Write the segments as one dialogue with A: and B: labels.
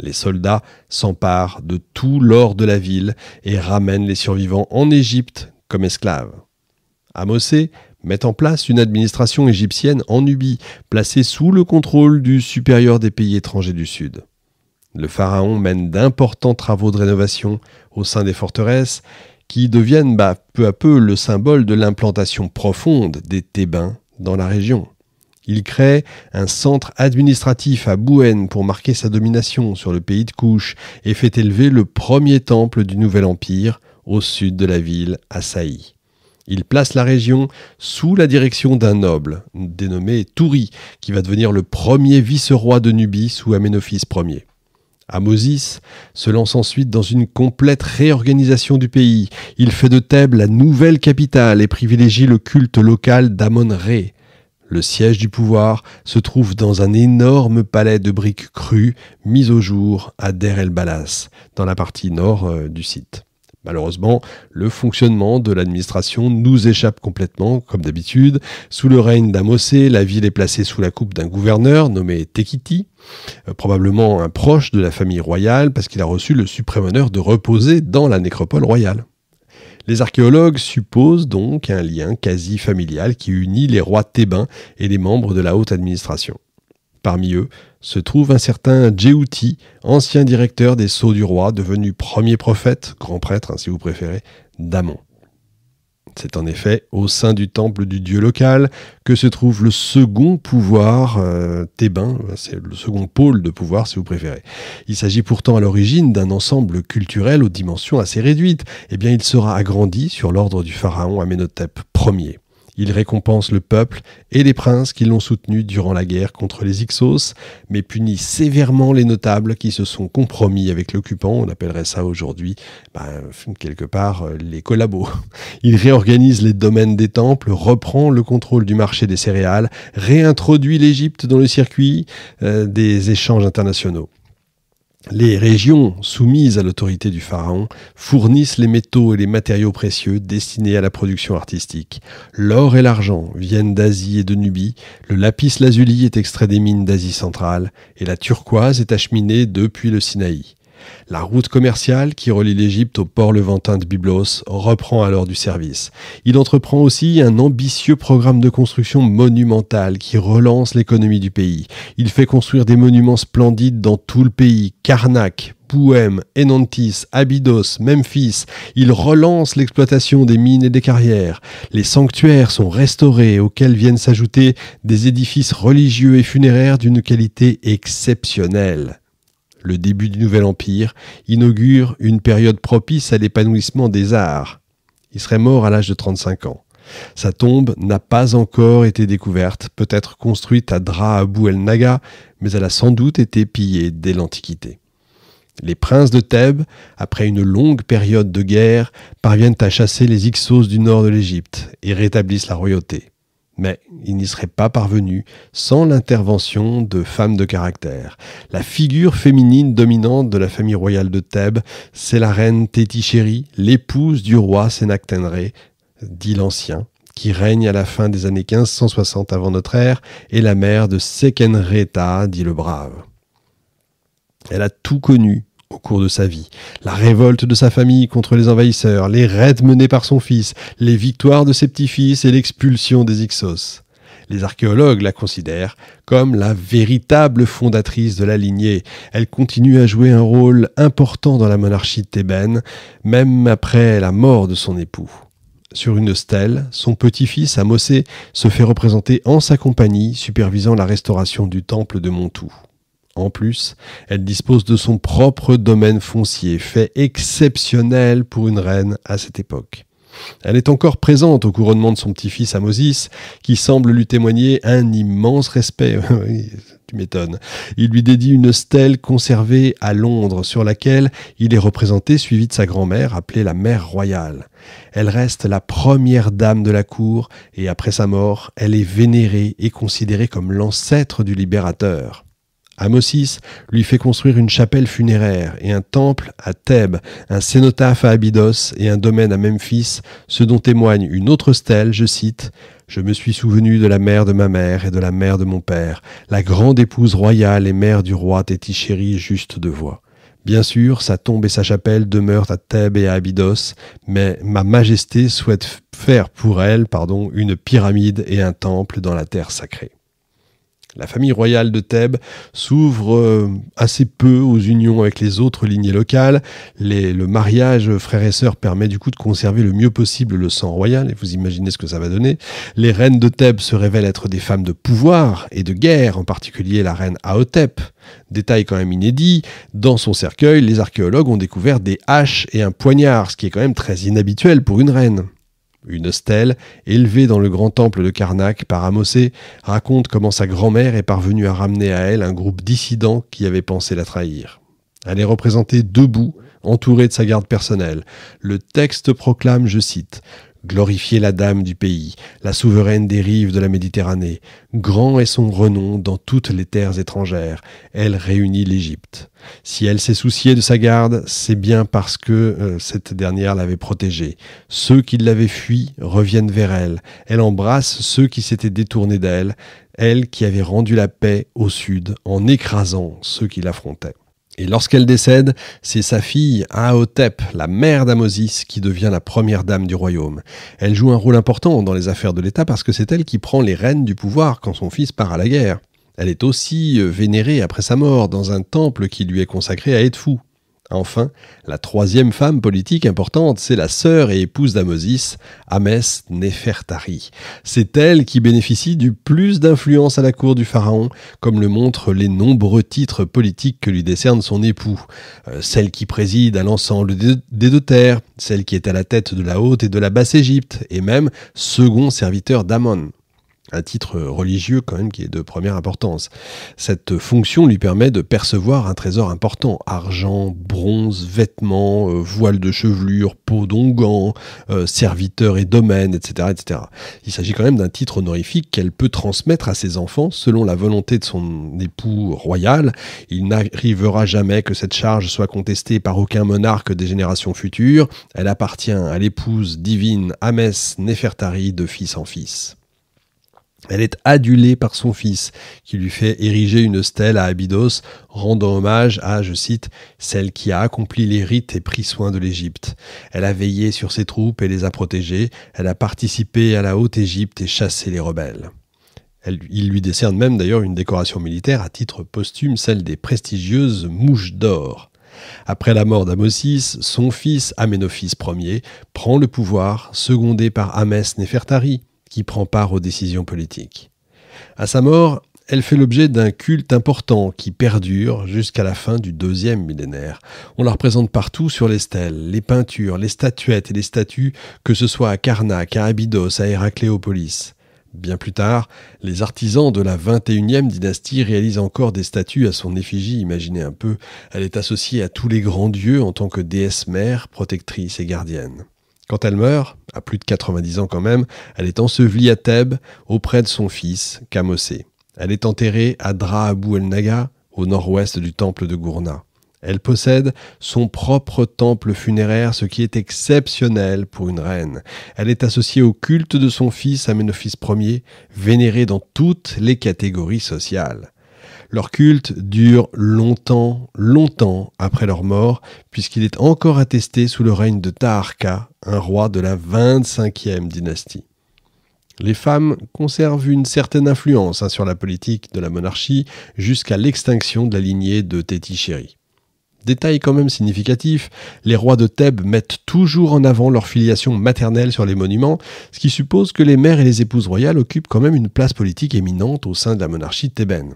A: Les soldats s'emparent de tout l'or de la ville et ramènent les survivants en Égypte comme esclaves. Amosé met en place une administration égyptienne en Nubie, placée sous le contrôle du supérieur des pays étrangers du Sud. Le pharaon mène d'importants travaux de rénovation au sein des forteresses, qui deviennent bah, peu à peu le symbole de l'implantation profonde des Thébains dans la région. Il crée un centre administratif à Bouen pour marquer sa domination sur le pays de Couche et fait élever le premier temple du Nouvel Empire au sud de la ville à Saï. Il place la région sous la direction d'un noble, dénommé Touri, qui va devenir le premier vice-roi de Nubie sous Amenophis Ier. Amosis se lance ensuite dans une complète réorganisation du pays. Il fait de Thèbes la nouvelle capitale et privilégie le culte local d'Amon-Ré. Le siège du pouvoir se trouve dans un énorme palais de briques crues mis au jour à Der el Balas, dans la partie nord euh, du site. Malheureusement, le fonctionnement de l'administration nous échappe complètement, comme d'habitude. Sous le règne d'Amosé, la ville est placée sous la coupe d'un gouverneur nommé Tekiti, euh, probablement un proche de la famille royale parce qu'il a reçu le suprême honneur de reposer dans la nécropole royale. Les archéologues supposent donc un lien quasi familial qui unit les rois thébains et les membres de la haute administration. Parmi eux se trouve un certain Djéouti, ancien directeur des sceaux du roi, devenu premier prophète, grand prêtre hein, si vous préférez, d'Amon. C'est en effet au sein du temple du dieu local que se trouve le second pouvoir euh, thébain, c'est le second pôle de pouvoir si vous préférez. Il s'agit pourtant à l'origine d'un ensemble culturel aux dimensions assez réduites. Eh bien, il sera agrandi sur l'ordre du pharaon Amenhotep Ier. Il récompense le peuple et les princes qui l'ont soutenu durant la guerre contre les Ixos, mais punit sévèrement les notables qui se sont compromis avec l'occupant, on appellerait ça aujourd'hui ben, quelque part euh, les collabos. Il réorganise les domaines des temples, reprend le contrôle du marché des céréales, réintroduit l'Égypte dans le circuit euh, des échanges internationaux. Les régions soumises à l'autorité du pharaon fournissent les métaux et les matériaux précieux destinés à la production artistique. L'or et l'argent viennent d'Asie et de Nubie, le lapis lazuli est extrait des mines d'Asie centrale et la turquoise est acheminée depuis le Sinaï. La route commerciale qui relie l'Égypte au port levantin de Byblos reprend alors du service. Il entreprend aussi un ambitieux programme de construction monumentale qui relance l'économie du pays. Il fait construire des monuments splendides dans tout le pays, Karnak, Pouem, Enantis, Abydos, Memphis. Il relance l'exploitation des mines et des carrières. Les sanctuaires sont restaurés auxquels viennent s'ajouter des édifices religieux et funéraires d'une qualité exceptionnelle le début du Nouvel Empire, inaugure une période propice à l'épanouissement des arts. Il serait mort à l'âge de 35 ans. Sa tombe n'a pas encore été découverte, peut-être construite à Dra Abu el Naga, mais elle a sans doute été pillée dès l'Antiquité. Les princes de Thèbes, après une longue période de guerre, parviennent à chasser les Ixos du nord de l'Égypte et rétablissent la royauté. Mais il n'y serait pas parvenu sans l'intervention de femmes de caractère. La figure féminine dominante de la famille royale de Thèbes, c'est la reine Téti-chéri, l'épouse du roi Sénactenré, dit l'Ancien, qui règne à la fin des années 1560 avant notre ère, et la mère de Sekenreta, dit le brave. Elle a tout connu au cours de sa vie. La révolte de sa famille contre les envahisseurs, les raids menés par son fils, les victoires de ses petits-fils et l'expulsion des Ixos. Les archéologues la considèrent comme la véritable fondatrice de la lignée. Elle continue à jouer un rôle important dans la monarchie thébaine, même après la mort de son époux. Sur une stèle, son petit-fils Amosé se fait représenter en sa compagnie, supervisant la restauration du temple de Montou. En plus, elle dispose de son propre domaine foncier, fait exceptionnel pour une reine à cette époque. Elle est encore présente au couronnement de son petit-fils Amosis, qui semble lui témoigner un immense respect. tu m'étonnes. Il lui dédie une stèle conservée à Londres, sur laquelle il est représenté suivi de sa grand-mère, appelée la Mère Royale. Elle reste la première dame de la cour, et après sa mort, elle est vénérée et considérée comme l'ancêtre du libérateur. Amosis lui fait construire une chapelle funéraire et un temple à Thèbes, un cénotaphe à Abydos et un domaine à Memphis, ce dont témoigne une autre stèle, je cite, Je me suis souvenu de la mère de ma mère et de la mère de mon père, la grande épouse royale et mère du roi Tétichéry juste de voix. Bien sûr, sa tombe et sa chapelle demeurent à Thèbes et à Abydos, mais ma majesté souhaite faire pour elle, pardon, une pyramide et un temple dans la terre sacrée. La famille royale de Thèbes s'ouvre euh, assez peu aux unions avec les autres lignées locales. le mariage frère et sœur permet du coup de conserver le mieux possible le sang royal, et vous imaginez ce que ça va donner. Les reines de Thèbes se révèlent être des femmes de pouvoir et de guerre, en particulier la reine Aotep. Détail quand même inédit, dans son cercueil, les archéologues ont découvert des haches et un poignard, ce qui est quand même très inhabituel pour une reine. Une stèle, élevée dans le grand temple de Karnak par Amosé, raconte comment sa grand-mère est parvenue à ramener à elle un groupe dissident qui avait pensé la trahir. Elle est représentée debout, entourée de sa garde personnelle. Le texte proclame, je cite, Glorifier la dame du pays, la souveraine des rives de la Méditerranée. Grand est son renom dans toutes les terres étrangères. Elle réunit l'Égypte. Si elle s'est souciée de sa garde, c'est bien parce que euh, cette dernière l'avait protégée. Ceux qui l'avaient fui reviennent vers elle. Elle embrasse ceux qui s'étaient détournés d'elle, elle qui avait rendu la paix au sud en écrasant ceux qui l'affrontaient. Et lorsqu'elle décède, c'est sa fille Ahotep, la mère d'Amosis, qui devient la première dame du royaume. Elle joue un rôle important dans les affaires de l'État parce que c'est elle qui prend les rênes du pouvoir quand son fils part à la guerre. Elle est aussi euh, vénérée après sa mort dans un temple qui lui est consacré à Edfou, Enfin, la troisième femme politique importante, c'est la sœur et épouse d'Amosis, Amès Nefertari. C'est elle qui bénéficie du plus d'influence à la cour du pharaon, comme le montrent les nombreux titres politiques que lui décerne son époux. Euh, celle qui préside à l'ensemble des deux terres, celle qui est à la tête de la haute et de la basse Égypte, et même second serviteur d'Amon un titre religieux quand même qui est de première importance. Cette fonction lui permet de percevoir un trésor important, argent, bronze, vêtements, euh, voile de chevelure, peau d'onguant, euh, serviteurs et domaines, etc., etc. Il s'agit quand même d'un titre honorifique qu'elle peut transmettre à ses enfants selon la volonté de son époux royal. Il n'arrivera jamais que cette charge soit contestée par aucun monarque des générations futures. Elle appartient à l'épouse divine Amès Nefertari de fils en fils. Elle est adulée par son fils, qui lui fait ériger une stèle à Abydos, rendant hommage à, je cite, celle qui a accompli les rites et pris soin de l'Égypte. Elle a veillé sur ses troupes et les a protégées, elle a participé à la haute Égypte et chassé les rebelles. il lui décerne même d'ailleurs une décoration militaire à titre posthume, celle des prestigieuses mouches d'or. Après la mort d'Amosis, son fils Aménophis Ier prend le pouvoir, secondé par Amès Nefertari qui prend part aux décisions politiques. À sa mort, elle fait l'objet d'un culte important qui perdure jusqu'à la fin du deuxième millénaire. On la représente partout sur les stèles, les peintures, les statuettes et les statues, que ce soit à Karnak, à Abydos, à Héracléopolis. Bien plus tard, les artisans de la 21e dynastie réalisent encore des statues à son effigie, imaginez un peu, elle est associée à tous les grands dieux en tant que déesse mère, protectrice et gardienne. Quand elle meurt, à plus de 90 ans quand même, elle est ensevelie à Thèbes auprès de son fils Kamosé. Elle est enterrée à Dra el-Naga, au nord-ouest du temple de Gourna. Elle possède son propre temple funéraire, ce qui est exceptionnel pour une reine. Elle est associée au culte de son fils Amenophis Ier, vénéré dans toutes les catégories sociales. Leur culte dure longtemps, longtemps après leur mort, puisqu'il est encore attesté sous le règne de Taharqa, un roi de la 25e dynastie. Les femmes conservent une certaine influence hein, sur la politique de la monarchie jusqu'à l'extinction de la lignée de Tetichéri. Détail quand même significatif, les rois de Thèbes mettent toujours en avant leur filiation maternelle sur les monuments, ce qui suppose que les mères et les épouses royales occupent quand même une place politique éminente au sein de la monarchie thébaine.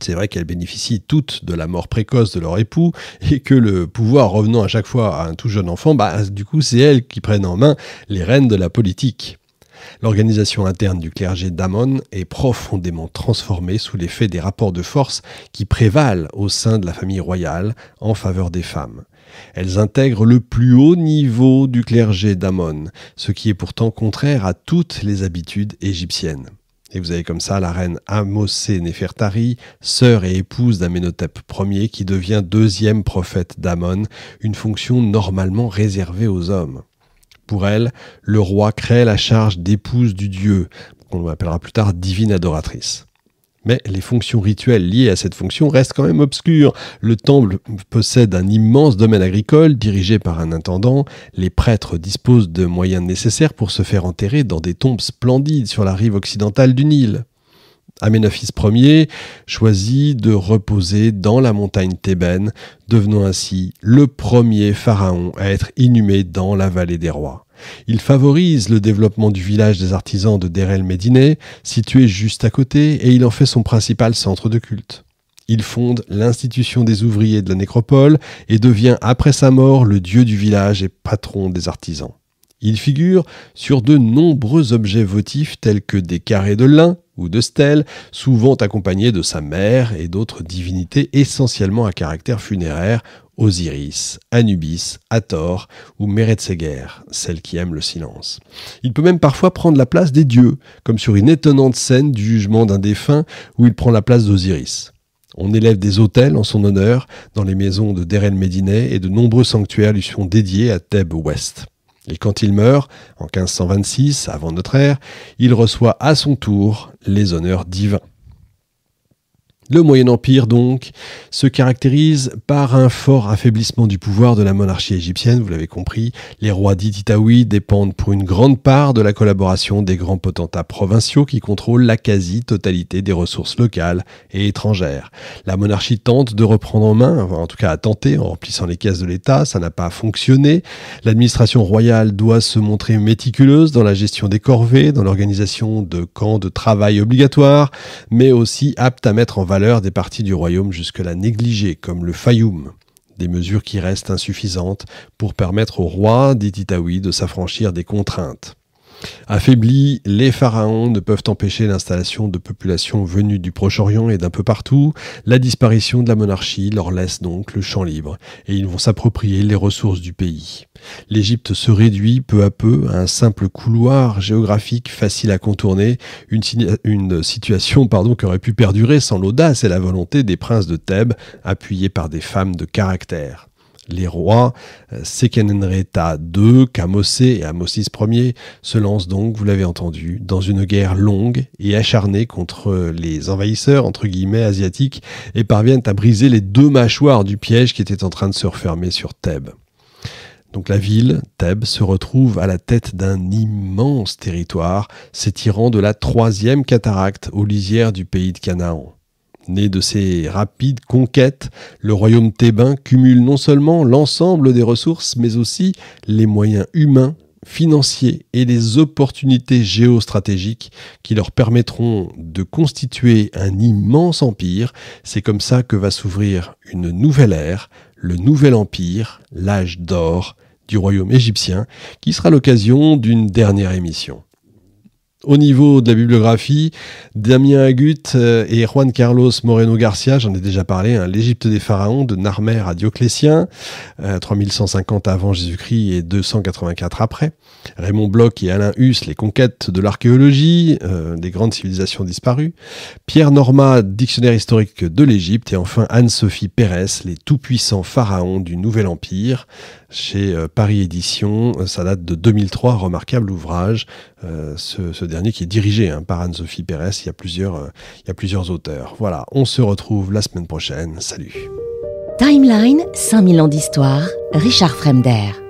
A: C'est vrai qu'elles bénéficient toutes de la mort précoce de leur époux et que le pouvoir revenant à chaque fois à un tout jeune enfant, bah, du coup c'est elles qui prennent en main les rênes de la politique. L'organisation interne du clergé d'Amon est profondément transformée sous l'effet des rapports de force qui prévalent au sein de la famille royale en faveur des femmes. Elles intègrent le plus haut niveau du clergé d'Amon, ce qui est pourtant contraire à toutes les habitudes égyptiennes. Et vous avez comme ça la reine Amosé Nefertari, sœur et épouse d'Amenhotep Ier, qui devient deuxième prophète d'Amon, une fonction normalement réservée aux hommes. Pour elle, le roi crée la charge d'épouse du dieu, qu'on appellera plus tard divine adoratrice. Mais les fonctions rituelles liées à cette fonction restent quand même obscures. Le temple possède un immense domaine agricole dirigé par un intendant. Les prêtres disposent de moyens nécessaires pour se faire enterrer dans des tombes splendides sur la rive occidentale du Nil. Amenophis Ier choisit de reposer dans la montagne thébaine, devenant ainsi le premier pharaon à être inhumé dans la vallée des rois. Il favorise le développement du village des artisans de derel el situé juste à côté, et il en fait son principal centre de culte. Il fonde l'institution des ouvriers de la nécropole et devient après sa mort le dieu du village et patron des artisans. Il figure sur de nombreux objets votifs tels que des carrés de lin ou de stèles, souvent accompagnés de sa mère et d'autres divinités essentiellement à caractère funéraire Osiris, Anubis, Hathor ou Meretseger, celle qui aime le silence. Il peut même parfois prendre la place des dieux, comme sur une étonnante scène du jugement d'un défunt où il prend la place d'Osiris. On élève des autels en son honneur dans les maisons de Deren Médinet et de nombreux sanctuaires lui sont dédiés à Thèbes Ouest. Et quand il meurt, en 1526, avant notre ère, il reçoit à son tour les honneurs divins. Le Moyen Empire, donc, se caractérise par un fort affaiblissement du pouvoir de la monarchie égyptienne, vous l'avez compris. Les rois dits dépendent pour une grande part de la collaboration des grands potentats provinciaux qui contrôlent la quasi-totalité des ressources locales et étrangères. La monarchie tente de reprendre en main, en tout cas à tenter, en remplissant les caisses de l'État, ça n'a pas fonctionné. L'administration royale doit se montrer méticuleuse dans la gestion des corvées, dans l'organisation de camps de travail obligatoires, mais aussi apte à mettre en valeur des parties du royaume jusque-là négligées, comme le Fayoum, des mesures qui restent insuffisantes pour permettre au roi d'Ititaoui de s'affranchir des contraintes. Affaiblis, les pharaons ne peuvent empêcher l'installation de populations venues du Proche-Orient et d'un peu partout. La disparition de la monarchie leur laisse donc le champ libre et ils vont s'approprier les ressources du pays. L'Égypte se réduit peu à peu à un simple couloir géographique facile à contourner, une, une situation pardon, qui aurait pu perdurer sans l'audace et la volonté des princes de Thèbes, appuyés par des femmes de caractère les rois euh, Sekenenreta II, Kamosé et Amosis Ier se lancent donc, vous l'avez entendu, dans une guerre longue et acharnée contre les envahisseurs entre guillemets asiatiques et parviennent à briser les deux mâchoires du piège qui était en train de se refermer sur Thèbes. Donc la ville, Thèbes, se retrouve à la tête d'un immense territoire s'étirant de la troisième cataracte aux lisières du pays de Canaan. Né de ces rapides conquêtes, le royaume thébain cumule non seulement l'ensemble des ressources, mais aussi les moyens humains financiers et les opportunités géostratégiques qui leur permettront de constituer un immense empire. C'est comme ça que va s'ouvrir une nouvelle ère, le nouvel empire, l'âge d'or du royaume égyptien, qui sera l'occasion d'une dernière émission. Au niveau de la bibliographie, Damien Agut euh, et Juan Carlos Moreno Garcia, j'en ai déjà parlé, hein, l'Égypte des pharaons de Narmer à Dioclétien, 3150 euh, avant Jésus-Christ et 284 après. Raymond Bloch et Alain Hus, les conquêtes de l'archéologie, euh, des grandes civilisations disparues. Pierre Norma, dictionnaire historique de l'Égypte. Et enfin Anne-Sophie Pérez, les tout-puissants pharaons du Nouvel Empire, chez Paris Éditions Ça date de 2003, remarquable ouvrage. ce dernier qui est dirigé hein, par Anne-Sophie Pérez. Il y, a plusieurs, euh, il y a plusieurs auteurs. Voilà, on se retrouve la semaine prochaine. Salut. Timeline, 5000 ans d'histoire, Richard Fremder.